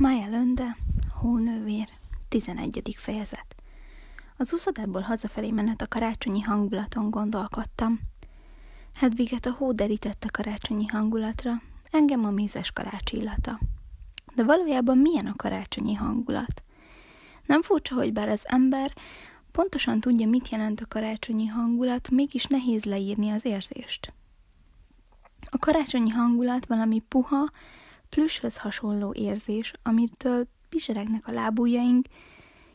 Maja Lönde, Hónővér, 11. fejezet. Az úszadából hazafelé menet a karácsonyi hangulaton gondolkodtam. Hedviget a hó derített a karácsonyi hangulatra, engem a mézes kalács illata. De valójában milyen a karácsonyi hangulat? Nem furcsa, hogy bár az ember pontosan tudja, mit jelent a karácsonyi hangulat, mégis nehéz leírni az érzést. A karácsonyi hangulat valami puha, plüshöz hasonló érzés, amitől pizseregnek a lábujjaink,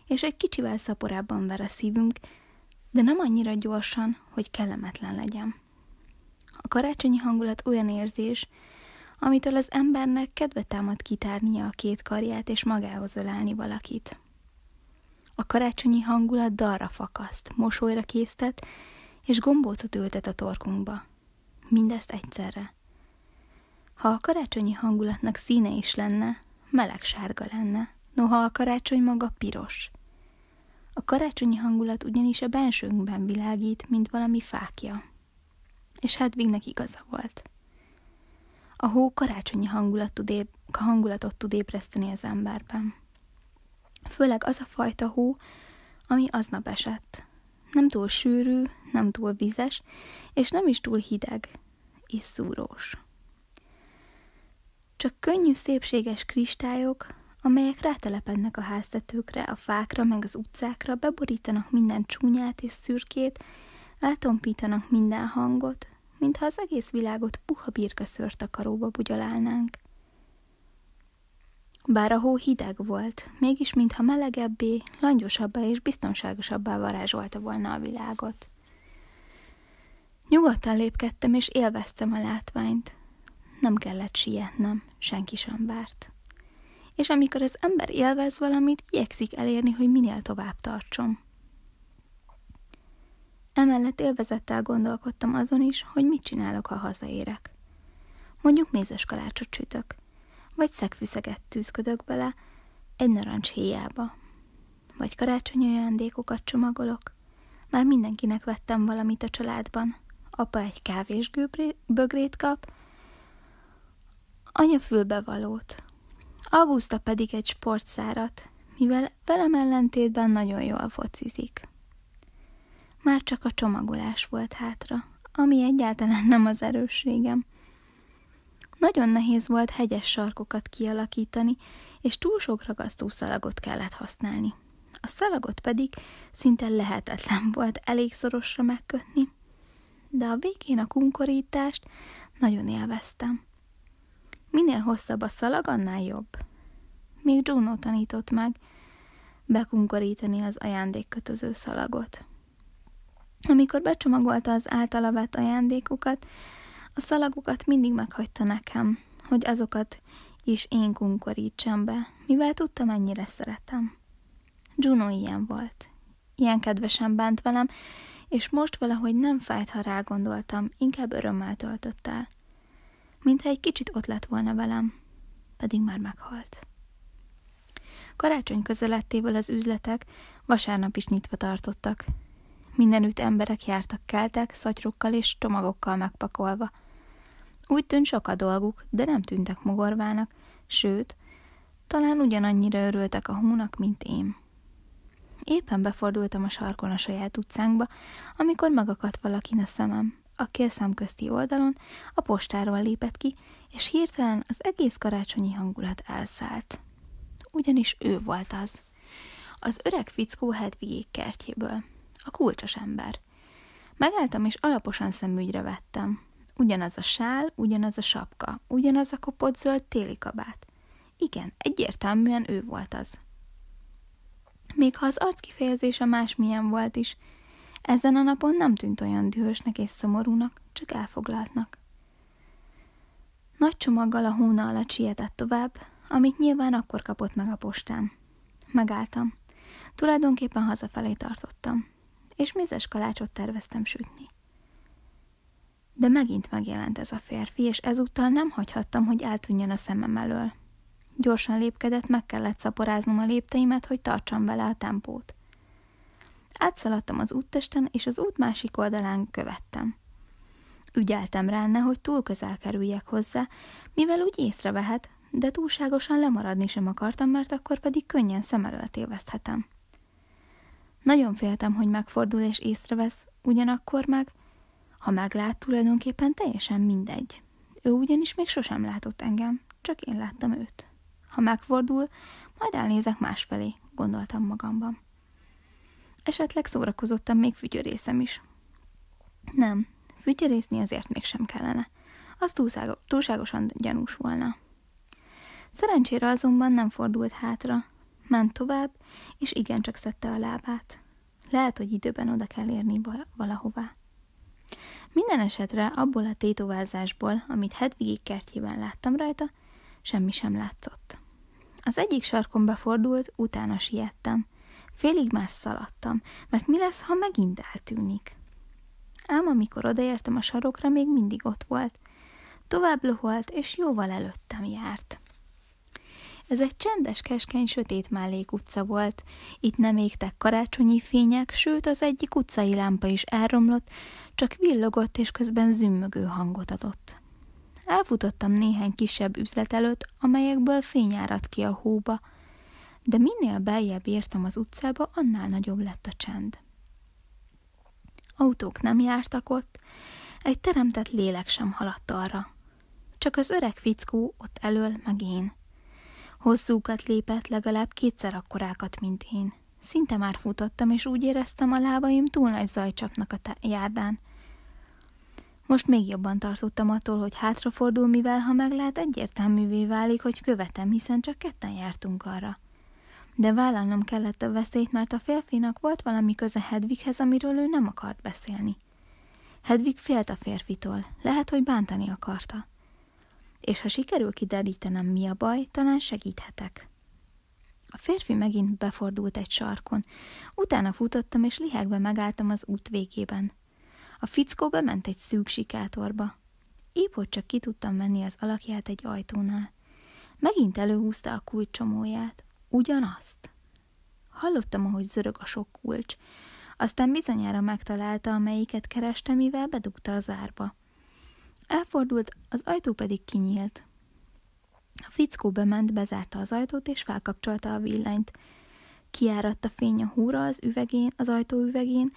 és egy kicsivel szaporábban ver a szívünk, de nem annyira gyorsan, hogy kellemetlen legyen. A karácsonyi hangulat olyan érzés, amitől az embernek kedve támad kitárnia a két karját és magához ölelni valakit. A karácsonyi hangulat dalra fakaszt, mosolyra késztet, és gombócot ültet a torkunkba. Mindezt egyszerre. Ha a karácsonyi hangulatnak színe is lenne, meleg sárga lenne, noha a karácsony maga piros. A karácsonyi hangulat ugyanis a bensőnkben világít, mint valami fákja. És Hedvignek hát igaza volt. A hó karácsonyi hangulat tud ép- hangulatot tud ébreszteni az emberben. Főleg az a fajta hó, ami aznap esett. Nem túl sűrű, nem túl vizes, és nem is túl hideg és szúrós. Csak könnyű, szépséges kristályok, amelyek rátelepednek a háztetőkre, a fákra, meg az utcákra, beborítanak minden csúnyát és szürkét, eltompítanak minden hangot, mintha az egész világot puha birkaszörtakaróba bugyalálnánk. Bár a hó hideg volt, mégis mintha melegebbé, langyosabbá és biztonságosabbá varázsolta volna a világot. Nyugodtan lépkedtem és élveztem a látványt, nem kellett sietnem, senki sem várt. És amikor az ember élvez valamit, igyekszik elérni, hogy minél tovább tartson. Emellett élvezettel gondolkodtam azon is, hogy mit csinálok, ha hazaérek. Mondjuk mézes kalácsot sütök, vagy szegfűszeget tűzködök bele egy narancs héjába, vagy karácsonyi ajándékokat csomagolok. Már mindenkinek vettem valamit a családban. Apa egy kávés bögrét kap, Anya fülbevalót. Augusta pedig egy sportszárat, mivel velem ellentétben nagyon jól focizik. Már csak a csomagolás volt hátra, ami egyáltalán nem az erősségem. Nagyon nehéz volt hegyes sarkokat kialakítani, és túl sok ragasztószalagot kellett használni. A szalagot pedig szinte lehetetlen volt elég szorosra megkötni. De a végén a kunkorítást nagyon élveztem. Minél hosszabb a szalag, annál jobb. Még Juno tanított meg bekunkorítani az ajándékkötöző szalagot. Amikor becsomagolta az általa vett ajándékokat, a szalagokat mindig meghagyta nekem, hogy azokat is én kunkorítsam be, mivel tudtam, mennyire szeretem. Juno ilyen volt. Ilyen kedvesen bánt velem, és most valahogy nem fájt, ha rágondoltam, inkább örömmel töltött el mintha egy kicsit ott lett volna velem, pedig már meghalt. Karácsony közelettével az üzletek vasárnap is nyitva tartottak. Mindenütt emberek jártak keltek, szatyrukkal és tomagokkal megpakolva. Úgy tűnt sok a dolguk, de nem tűntek mogorvának, sőt, talán ugyanannyira örültek a hónak, mint én. Éppen befordultam a sarkon a saját utcánkba, amikor megakadt valakin a szemem aki a szemközti oldalon a postáról lépett ki, és hirtelen az egész karácsonyi hangulat elszállt. Ugyanis ő volt az. Az öreg fickó Hedvigék kertjéből. A kulcsos ember. Megálltam és alaposan szemügyre vettem. Ugyanaz a sál, ugyanaz a sapka, ugyanaz a kopott zöld téli kabát. Igen, egyértelműen ő volt az. Még ha az arckifejezése másmilyen volt is – ezen a napon nem tűnt olyan dühösnek és szomorúnak, csak elfoglaltnak. Nagy csomaggal a hóna alatt sietett tovább, amit nyilván akkor kapott meg a postán. Megálltam. Tulajdonképpen hazafelé tartottam, és mizes kalácsot terveztem sütni. De megint megjelent ez a férfi, és ezúttal nem hagyhattam, hogy eltűnjön a szemem elől. Gyorsan lépkedett, meg kellett szaporáznom a lépteimet, hogy tartsam vele a tempót. Átszaladtam az úttesten, és az út másik oldalán követtem. Ügyeltem rá, nehogy túl közel kerüljek hozzá, mivel úgy észrevehet, de túlságosan lemaradni sem akartam, mert akkor pedig könnyen szem előtt téveszthetem. Nagyon féltem, hogy megfordul és észrevesz, ugyanakkor meg, ha meglát, tulajdonképpen teljesen mindegy. Ő ugyanis még sosem látott engem, csak én láttam őt. Ha megfordul, majd elnézek másfelé, gondoltam magamban esetleg szórakozottam még fügyörészem is. Nem, fügyörészni azért mégsem kellene. Az túlságosan gyanús volna. Szerencsére azonban nem fordult hátra. Ment tovább, és igencsak szedte a lábát. Lehet, hogy időben oda kell érni valahová. Minden esetre abból a tétovázásból, amit Hedvigig kertjében láttam rajta, semmi sem látszott. Az egyik sarkon befordult, utána siettem. Félig már szaladtam, mert mi lesz, ha megint eltűnik? Ám amikor odaértem a sarokra, még mindig ott volt. Tovább loholt, és jóval előttem járt. Ez egy csendes, keskeny, sötét mellék utca volt. Itt nem égtek karácsonyi fények, sőt az egyik utcai lámpa is elromlott, csak villogott és közben zümmögő hangot adott. Elfutottam néhány kisebb üzlet előtt, amelyekből fény ki a hóba, de minél beljebb értem az utcába, annál nagyobb lett a csend. Autók nem jártak ott, egy teremtett lélek sem haladt arra. Csak az öreg fickó ott elől meg én. Hosszúkat lépett legalább kétszer akkorákat, mint én. Szinte már futottam, és úgy éreztem a lábaim túl nagy zajcsapnak a járdán. Most még jobban tartottam attól, hogy hátrafordul, mivel ha meglát, egyértelművé válik, hogy követem, hiszen csak ketten jártunk arra de vállalnom kellett a veszélyt, mert a férfinak volt valami köze Hedvighez, amiről ő nem akart beszélni. Hedvig félt a férfitól, lehet, hogy bántani akarta. És ha sikerül kiderítenem, mi a baj, talán segíthetek. A férfi megint befordult egy sarkon. Utána futottam, és lihegve megálltam az út végében. A fickó bement egy szűk sikátorba. Épp hogy csak ki tudtam venni az alakját egy ajtónál. Megint előhúzta a kulcsomóját. Ugyanazt. Hallottam, ahogy zörög a sok kulcs. Aztán bizonyára megtalálta, amelyiket kereste, mivel bedugta a zárba. Elfordult, az ajtó pedig kinyílt. A fickó bement, bezárta az ajtót, és felkapcsolta a villanyt. Kiáradt a fény a húra az üvegén, az ajtó üvegén,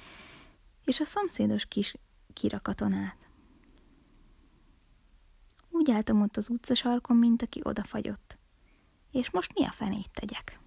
és a szomszédos kis kirakaton át. Úgy álltam ott az utcasarkon, mint aki odafagyott. És most mi a fenét tegyek?